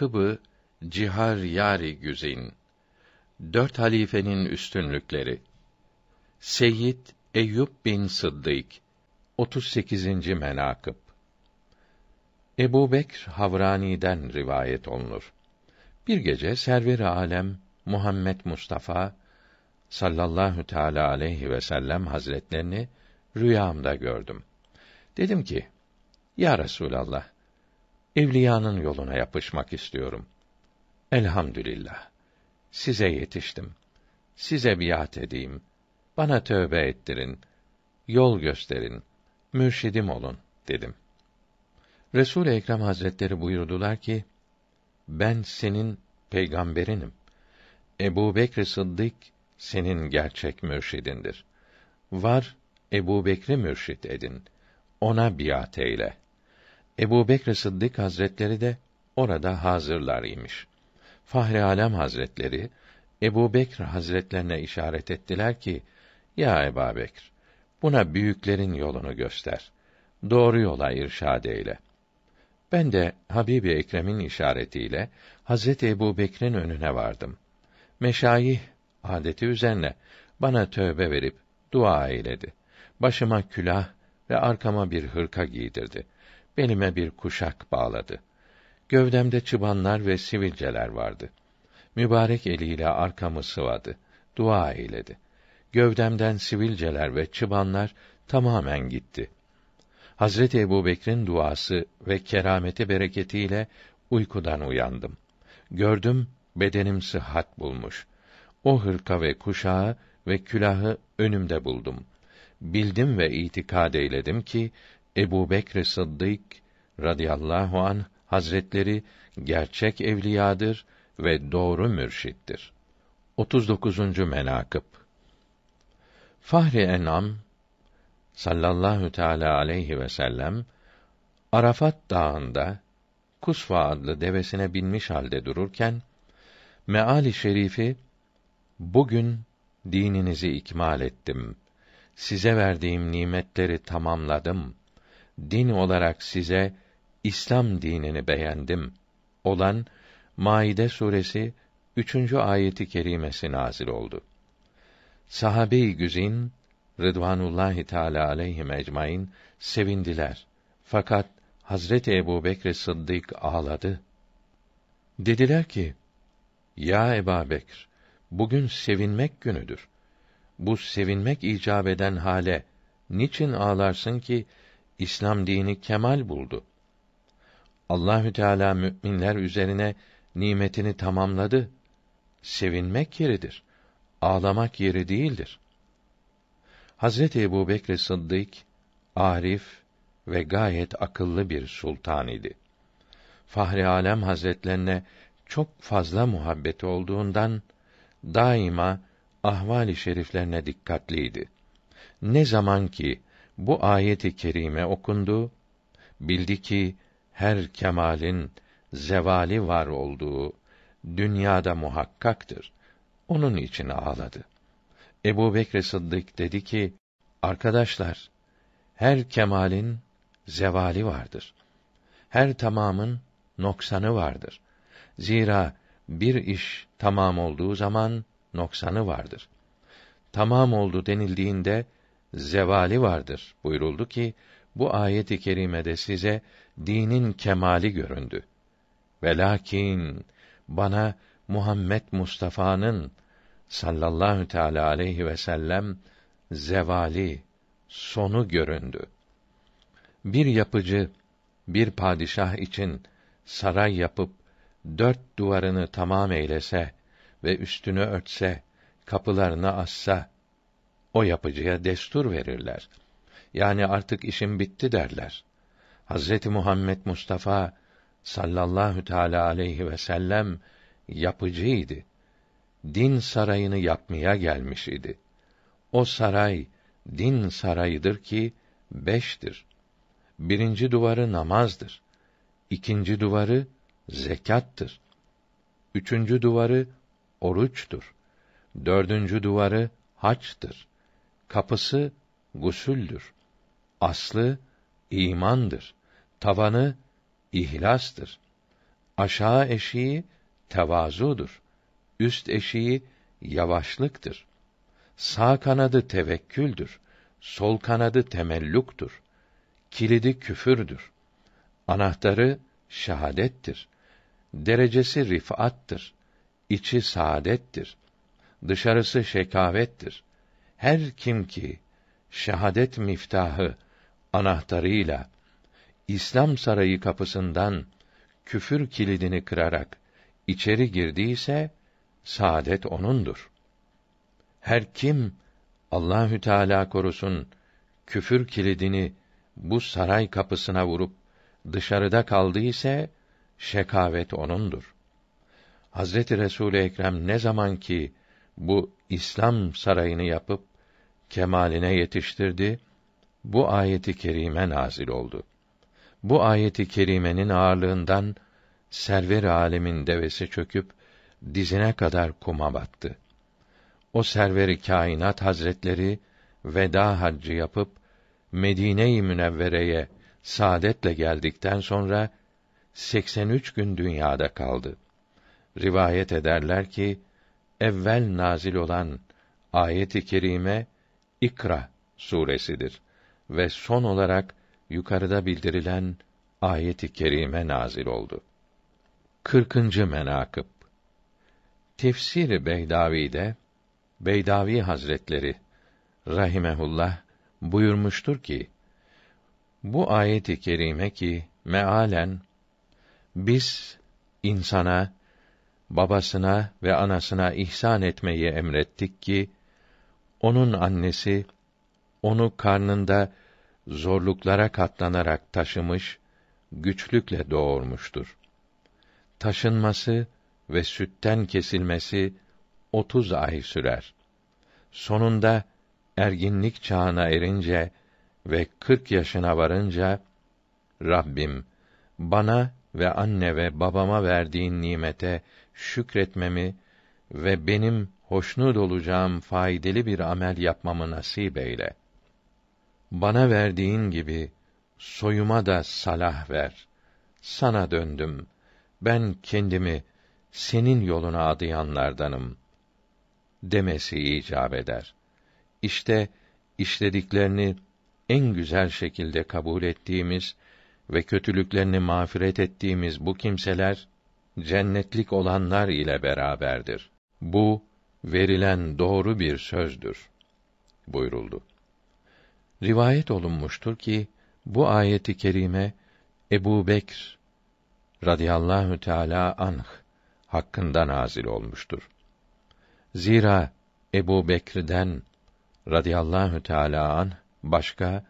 menakıbı cihar yari güzin. Dört halifenin üstünlükleri. Seyyid Eyyub bin Sıddık 38. menakıb Ebu Bekr Havrani'den rivayet olunur. Bir gece server alem Muhammed Mustafa sallallahu teala aleyhi ve sellem hazretlerini rüyamda gördüm. Dedim ki: Ya Resulallah, evliyanın yoluna yapışmak istiyorum. Elhamdülillah. Size yetiştim. Size biat edeyim. Bana tövbe ettirin. Yol gösterin. Mürşidim olun dedim. Resul-i Ekrem Hazretleri buyurdular ki: Ben senin peygamberinim. Ebu Bekr Sıddık senin gerçek mürşidindir. Var Ebu Bekri mürşid edin. Ona biat eyle.'' Ebu Bekr Sıddık Hazretleri de orada hazırlar imiş. Fahri Alem Hazretleri Ebu Bekr Hazretlerine işaret ettiler ki, Ya Ebu Bekr, buna büyüklerin yolunu göster. Doğru yola irşad eyle. Ben de Habibi Ekrem'in işaretiyle Hazreti Ebu Bekr'in önüne vardım. Meşayih adeti üzerine bana tövbe verip dua eyledi. Başıma külah ve arkama bir hırka giydirdi. Belime bir kuşak bağladı. Gövdemde çıbanlar ve sivilceler vardı. Mübarek eliyle arkamı sıvadı. Dua eyledi. Gövdemden sivilceler ve çıbanlar tamamen gitti. Hazreti Ebubekir'in duası ve kerameti bereketiyle uykudan uyandım. Gördüm bedenim sıhhat bulmuş. O hırka ve kuşağı ve külahı önümde buldum. Bildim ve itikad eyledim ki Ebu Bekr Sıddık radıyallahu an hazretleri gerçek evliyadır ve doğru mürşittir. 39. menakıb Fahri Enam sallallahu teala aleyhi ve sellem Arafat Dağı'nda Kusva adlı devesine binmiş halde dururken meali şerifi bugün dininizi ikmal ettim. Size verdiğim nimetleri tamamladım.'' din olarak size İslam dinini beğendim olan Maide suresi 3. ayeti kerimesi nazil oldu. Sahabe-i güzin Rıdvanullahi Teala aleyhi ecmaîn sevindiler. Fakat Hazreti Ebu Bekr Sıddık ağladı. Dediler ki, Ya Ebu Bekr, bugün sevinmek günüdür. Bu sevinmek icap eden hale, niçin ağlarsın ki, İslam dini kemal buldu. Allahü Teala müminler üzerine nimetini tamamladı. Sevinmek yeridir. Ağlamak yeri değildir. Hazreti Ebu Bekr Sıddık, arif ve gayet akıllı bir sultan idi. Fahri Alem Hazretlerine çok fazla muhabbeti olduğundan daima ahval-i şeriflerine dikkatliydi. Ne zaman ki bu ayeti kerime okundu. Bildi ki her kemalin zevali var olduğu dünyada muhakkaktır. Onun için ağladı. Ebu Bekr Sıddık dedi ki, Arkadaşlar, her kemalin zevali vardır. Her tamamın noksanı vardır. Zira bir iş tamam olduğu zaman noksanı vardır. Tamam oldu denildiğinde zevali vardır buyuruldu ki bu ayet-i kerimede size dinin kemali göründü. Velakin bana Muhammed Mustafa'nın sallallahu teala aleyhi ve sellem zevali sonu göründü. Bir yapıcı bir padişah için saray yapıp dört duvarını tamam eylese ve üstünü örtse, kapılarını assa o yapıcıya destur verirler. Yani artık işim bitti derler. Hazreti Muhammed Mustafa sallallahu teala aleyhi ve sellem yapıcıydı. Din sarayını yapmaya gelmiş idi. O saray din sarayıdır ki beştir. Birinci duvarı namazdır. İkinci duvarı zekattır. Üçüncü duvarı oruçtur. Dördüncü duvarı haçtır. Kapısı gusüldür. Aslı imandır. Tavanı ihlastır. Aşağı eşiği tevazudur. Üst eşiği yavaşlıktır. Sağ kanadı tevekküldür. Sol kanadı temelluktur. Kilidi küfürdür. Anahtarı şehadettir. Derecesi rifattır. İçi saadettir. Dışarısı şekavettir her kim ki şehadet miftahı anahtarıyla İslam sarayı kapısından küfür kilidini kırarak içeri girdiyse saadet onundur. Her kim Allahü Teala korusun küfür kilidini bu saray kapısına vurup dışarıda kaldıysa şekavet onundur. Hazreti Resul Ekrem ne zaman ki bu İslam sarayını yapıp kemaline yetiştirdi. Bu ayeti kerime nazil oldu. Bu ayeti kerimenin ağırlığından server alemin devesi çöküp dizine kadar kuma battı. O serveri kainat hazretleri veda haccı yapıp Medine-i Münevvere'ye saadetle geldikten sonra 83 gün dünyada kaldı. Rivayet ederler ki evvel nazil olan ayet-i kerime İkra suresidir ve son olarak yukarıda bildirilen ayet-i kerime nazil oldu. 40. menakıb Tefsiri Beydavi'de Beydavi Hazretleri rahimehullah buyurmuştur ki bu ayet-i kerime ki mealen biz insana babasına ve anasına ihsan etmeyi emrettik ki onun annesi onu karnında zorluklara katlanarak taşımış, güçlükle doğurmuştur. Taşınması ve sütten kesilmesi 30 ay sürer. Sonunda erginlik çağına erince ve 40 yaşına varınca Rabbim bana ve anne ve babama verdiğin nimete şükretmemi ve benim hoşnut olacağım faydalı bir amel yapmamı nasip eyle. Bana verdiğin gibi soyuma da salah ver. Sana döndüm. Ben kendimi senin yoluna adayanlardanım demesi icap eder. İşte işlediklerini en güzel şekilde kabul ettiğimiz ve kötülüklerini mağfiret ettiğimiz bu kimseler cennetlik olanlar ile beraberdir. Bu verilen doğru bir sözdür buyuruldu. Rivayet olunmuştur ki bu ayeti kerime Ebu Bekr radıyallahu teala anh hakkında nazil olmuştur. Zira Ebu Bekir'den radıyallahu teala an başka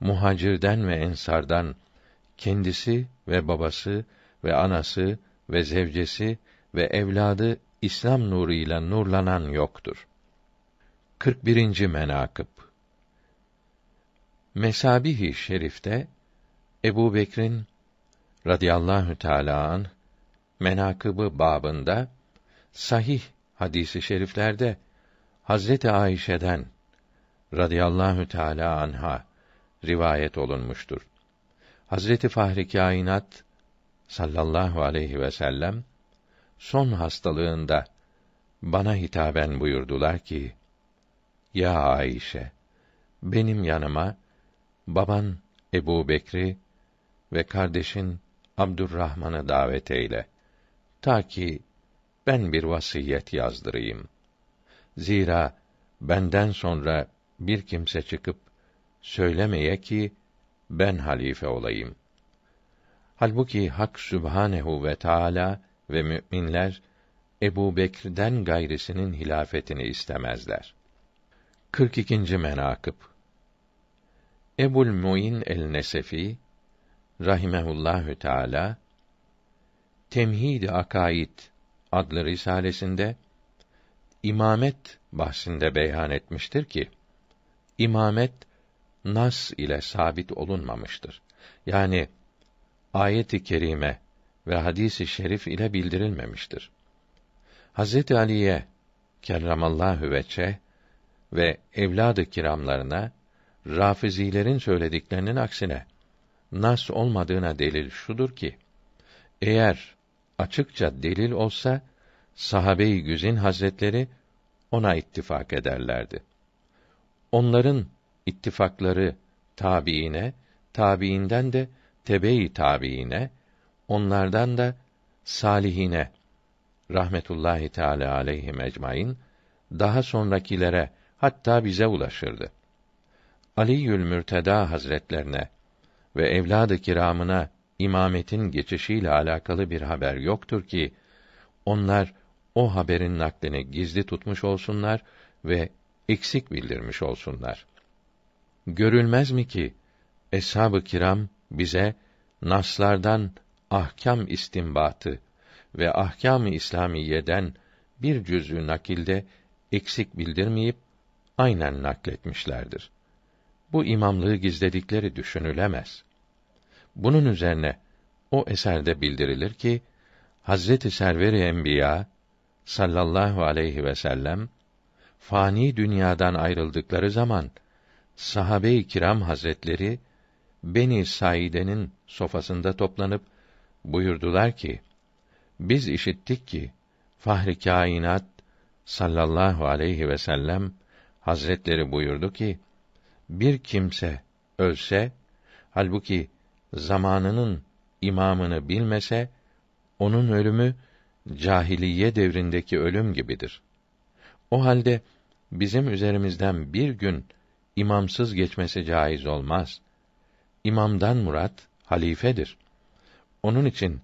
muhacirden ve ensardan kendisi ve babası ve anası ve zevcesi ve evladı İslam nuru ile nurlanan yoktur. 41. menakıb Mesabihi şerifte Ebu Bekrin radıyallahu teâlâ menakıbı babında sahih hadisi şeriflerde Hazreti Ayşe'den radıyallahu teâlâ anha rivayet olunmuştur. Hazreti Fahri Kainat sallallahu aleyhi ve sellem son hastalığında bana hitaben buyurdular ki: Ya Ayşe, benim yanıma baban Ebu Bekri ve kardeşin Abdurrahman'ı davet eyle. Ta ki ben bir vasiyet yazdırayım. Zira benden sonra bir kimse çıkıp söylemeye ki ben halife olayım. Halbuki Hak Sübhanehu ve Teala ve müminler Ebu Bekir'den gayrisinin hilafetini istemezler. 42. menakıb Ebul Muin el-Nesefi rahimehullahü teala Temhid-i Akaid adlı risalesinde imamet bahsinde beyan etmiştir ki imamet nas ile sabit olunmamıştır. Yani ayet-i kerime ve hadisi i şerif ile bildirilmemiştir. Hazreti Ali'ye kerramallahu veçe ve evladı kiramlarına Rafizilerin söylediklerinin aksine nas olmadığına delil şudur ki eğer açıkça delil olsa sahabe-i güzin hazretleri ona ittifak ederlerdi. Onların ittifakları tabiine, tabiinden de tebe-i tabiine, onlardan da salihine rahmetullahi teala aleyhi ecmaîn daha sonrakilere hatta bize ulaşırdı. Ali Mürteda Hazretlerine ve evladı kiramına imametin geçişiyle alakalı bir haber yoktur ki onlar o haberin naklini gizli tutmuş olsunlar ve eksik bildirmiş olsunlar. Görülmez mi ki eshab-ı kiram bize naslardan ahkam istimbatı ve ahkam ı İslamiyeden bir cüz'ü nakilde eksik bildirmeyip aynen nakletmişlerdir. Bu imamlığı gizledikleri düşünülemez. Bunun üzerine o eserde bildirilir ki Hazreti Server-i Enbiya sallallahu aleyhi ve sellem fani dünyadan ayrıldıkları zaman sahabe-i kiram hazretleri Beni Saide'nin sofasında toplanıp buyurdular ki: Biz işittik ki Fahri Kainat sallallahu aleyhi ve sellem hazretleri buyurdu ki: Bir kimse ölse halbuki zamanının imamını bilmese onun ölümü cahiliye devrindeki ölüm gibidir. O halde bizim üzerimizden bir gün imamsız geçmesi caiz olmaz. İmamdan murat halifedir. Onun için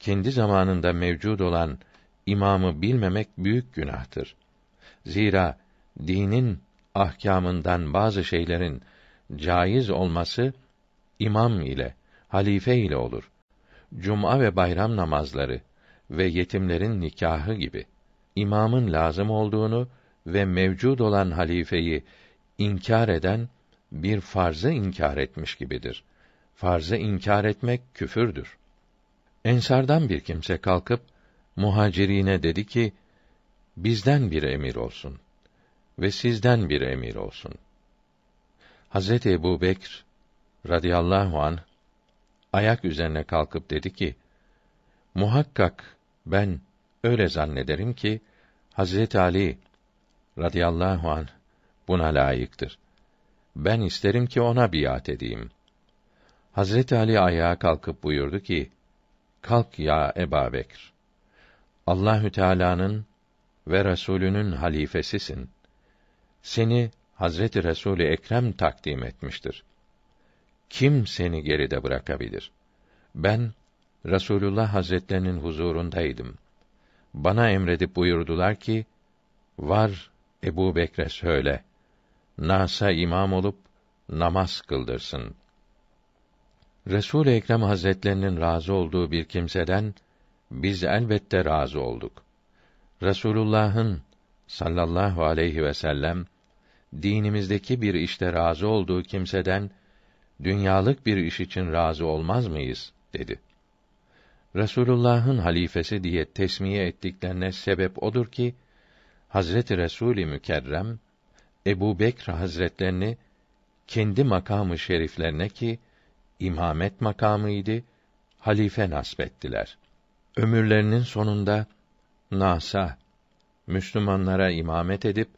kendi zamanında mevcud olan imamı bilmemek büyük günahtır. Zira dinin ahkamından bazı şeylerin caiz olması imam ile, halife ile olur. Cuma ve bayram namazları ve yetimlerin nikahı gibi imamın lazım olduğunu ve mevcud olan halifeyi inkar eden bir farzı inkar etmiş gibidir. Farzı inkar etmek küfürdür. Ensardan bir kimse kalkıp muhacirine dedi ki: Bizden bir emir olsun ve sizden bir emir olsun. Hazreti Ebu Bekr radıyallahu an ayak üzerine kalkıp dedi ki: Muhakkak ben öyle zannederim ki Hazreti Ali radıyallahu anh buna layıktır. Ben isterim ki ona biat edeyim. Hazreti Ali ayağa kalkıp buyurdu ki: Kalk ya Eba Bekir. Allahü Teala'nın ve Resulünün halifesisin. Seni Hazreti Resulü Ekrem takdim etmiştir. Kim seni geride bırakabilir? Ben Resulullah Hazretlerinin huzurundaydım. Bana emredip buyurdular ki, var Ebu Bekre söyle nasa imam olup namaz kıldırsın. Resul Ekrem Hazretlerinin razı olduğu bir kimseden biz elbette razı olduk. Resulullah'ın sallallahu aleyhi ve sellem dinimizdeki bir işte razı olduğu kimseden dünyalık bir iş için razı olmaz mıyız dedi. Resulullah'ın halifesi diye tesmiye ettiklerine sebep odur ki Hazreti Resul-i Mükerrem Ebu Bekr Hazretlerini kendi makamı şeriflerine ki imamet makamıydı, idi halife nasbettiler. Ömürlerinin sonunda nasa Müslümanlara imamet edip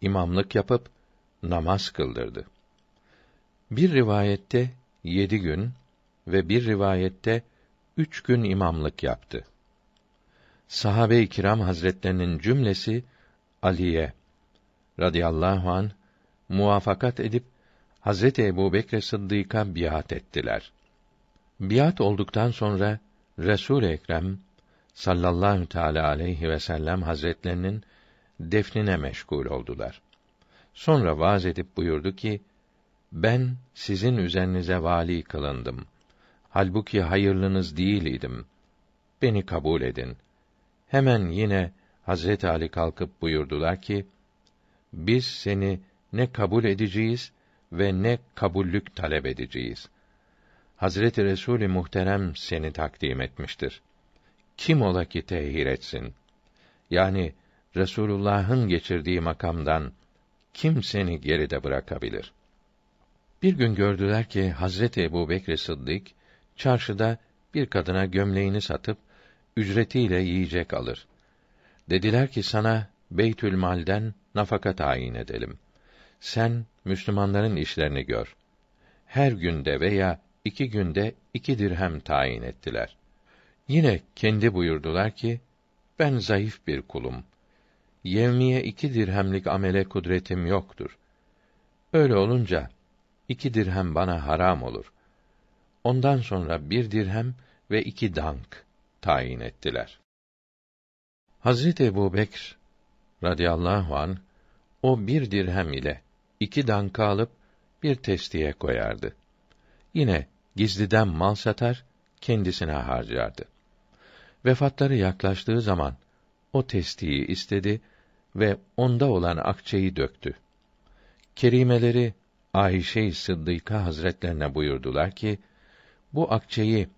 imamlık yapıp namaz kıldırdı. Bir rivayette yedi gün ve bir rivayette üç gün imamlık yaptı. Sahabe-i kiram hazretlerinin cümlesi Ali'ye radıyallahu an muvafakat edip Hazreti Ebu Bekr Sıddık'a biat ettiler. Biat olduktan sonra Resul Ekrem sallallahu teala aleyhi ve sellem hazretlerinin defnine meşgul oldular. Sonra vaaz edip buyurdu ki: Ben sizin üzerinize vali kılındım. Halbuki hayırlınız değil idim. Beni kabul edin. Hemen yine Hazreti Ali kalkıp buyurdular ki: biz seni ne kabul edeceğiz ve ne kabullük talep edeceğiz. Hazreti Resulü Muhterem seni takdim etmiştir. Kim ola ki tehir etsin? Yani Resulullah'ın geçirdiği makamdan kim seni geride bırakabilir? Bir gün gördüler ki Hazreti Ebu Bekr Sıddık çarşıda bir kadına gömleğini satıp ücretiyle yiyecek alır. Dediler ki sana Beytül Mal'den nafaka tayin edelim. Sen Müslümanların işlerini gör. Her günde veya iki günde iki dirhem tayin ettiler. Yine kendi buyurdular ki, ben zayıf bir kulum. Yevmiye iki dirhemlik amele kudretim yoktur. Öyle olunca, iki dirhem bana haram olur. Ondan sonra bir dirhem ve iki dank tayin ettiler. Hazreti Ebu Bekr radıyallahu an o bir dirhem ile iki danka alıp bir testiye koyardı. Yine gizliden mal satar, kendisine harcardı. Vefatları yaklaştığı zaman o testiyi istedi ve onda olan akçeyi döktü. Kerimeleri Ayşe Sıddıka Hazretlerine buyurdular ki bu akçeyi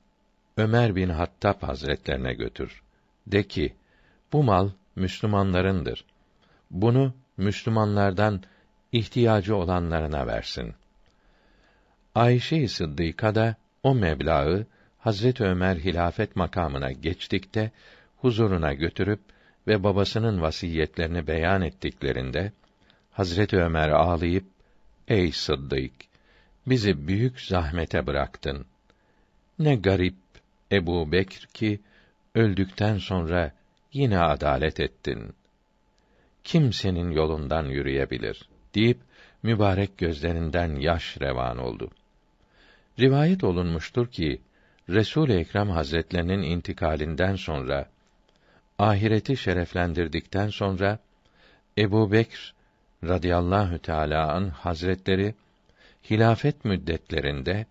Ömer bin Hattab Hazretlerine götür. De ki bu mal Müslümanlarındır bunu Müslümanlardan ihtiyacı olanlarına versin. Ayşe-i Sıddıka da o meblağı Hazret Ömer hilafet makamına geçtikte huzuruna götürüp ve babasının vasiyetlerini beyan ettiklerinde Hazret Ömer ağlayıp "Ey Sıddık, bizi büyük zahmete bıraktın. Ne garip Ebu Bekir ki öldükten sonra yine adalet ettin." kimsenin yolundan yürüyebilir deyip mübarek gözlerinden yaş revan oldu. Rivayet olunmuştur ki Resul Ekrem Hazretlerinin intikalinden sonra ahireti şereflendirdikten sonra Ebu Bekr radıyallahu teâlâ'ın hazretleri hilafet müddetlerinde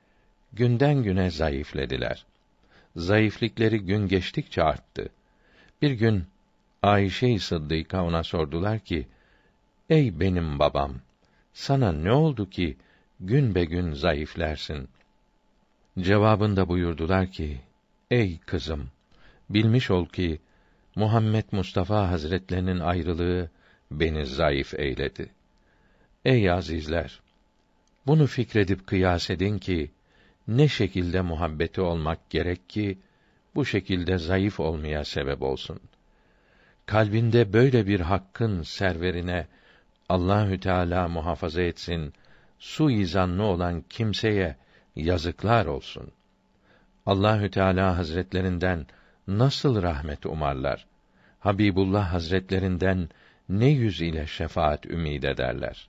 günden güne zayıflediler. Zayıflikleri gün geçtikçe arttı. Bir gün Ayşe-i Sıddıka ona sordular ki: Ey benim babam, sana ne oldu ki gün be gün zayıflersin? Cevabında buyurdular ki: Ey kızım, bilmiş ol ki Muhammed Mustafa Hazretlerinin ayrılığı beni zayıf eyledi. Ey azizler, bunu fikredip kıyas edin ki ne şekilde muhabbeti olmak gerek ki bu şekilde zayıf olmaya sebep olsun kalbinde böyle bir hakkın serverine Allahü Teala muhafaza etsin. Suizanlı olan kimseye yazıklar olsun. Allahü Teala Hazretlerinden nasıl rahmet umarlar? Habibullah Hazretlerinden ne yüz ile şefaat ümid ederler?